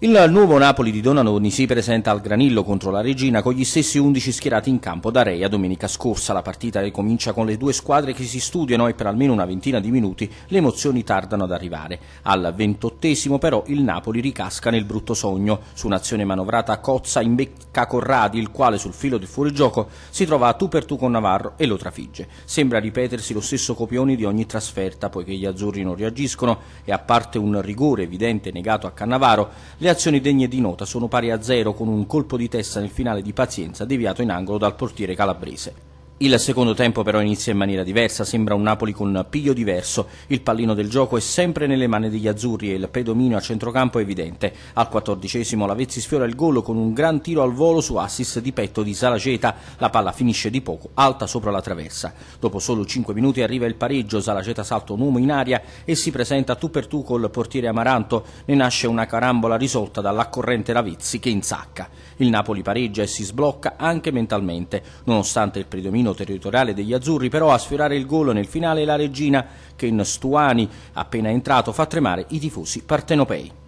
Il nuovo Napoli di Donanoni si presenta al Granillo contro la Regina con gli stessi 11 schierati in campo da Reia domenica scorsa. La partita ricomincia con le due squadre che si studiano e per almeno una ventina di minuti le emozioni tardano ad arrivare. Al ventottesimo però il Napoli ricasca nel brutto sogno. Su un'azione manovrata a Cozza imbecca Corradi il quale sul filo del fuorigioco si trova a tu per tu con Navarro e lo trafigge. Sembra ripetersi lo stesso copione di ogni trasferta poiché gli azzurri non reagiscono e a parte un rigore evidente negato a Cannavaro le le azioni degne di nota sono pari a zero con un colpo di testa nel finale di Pazienza deviato in angolo dal portiere calabrese. Il secondo tempo però inizia in maniera diversa, sembra un Napoli con piglio diverso, il pallino del gioco è sempre nelle mani degli azzurri e il predominio a centrocampo è evidente. Al quattordicesimo Lavezzi sfiora il gol con un gran tiro al volo su assist di petto di Salaceta, la palla finisce di poco, alta sopra la traversa. Dopo solo 5 minuti arriva il pareggio, Salaceta salta un uomo in aria e si presenta tu per tu col portiere Amaranto, ne nasce una carambola risolta dall'accorrente Lavezzi che insacca. Il Napoli pareggia e si sblocca anche mentalmente, nonostante il predominio destino territoriale degli azzurri, però a sfiorare il gol nel finale la regina che in Stuani, appena entrato, fa tremare i tifosi partenopei.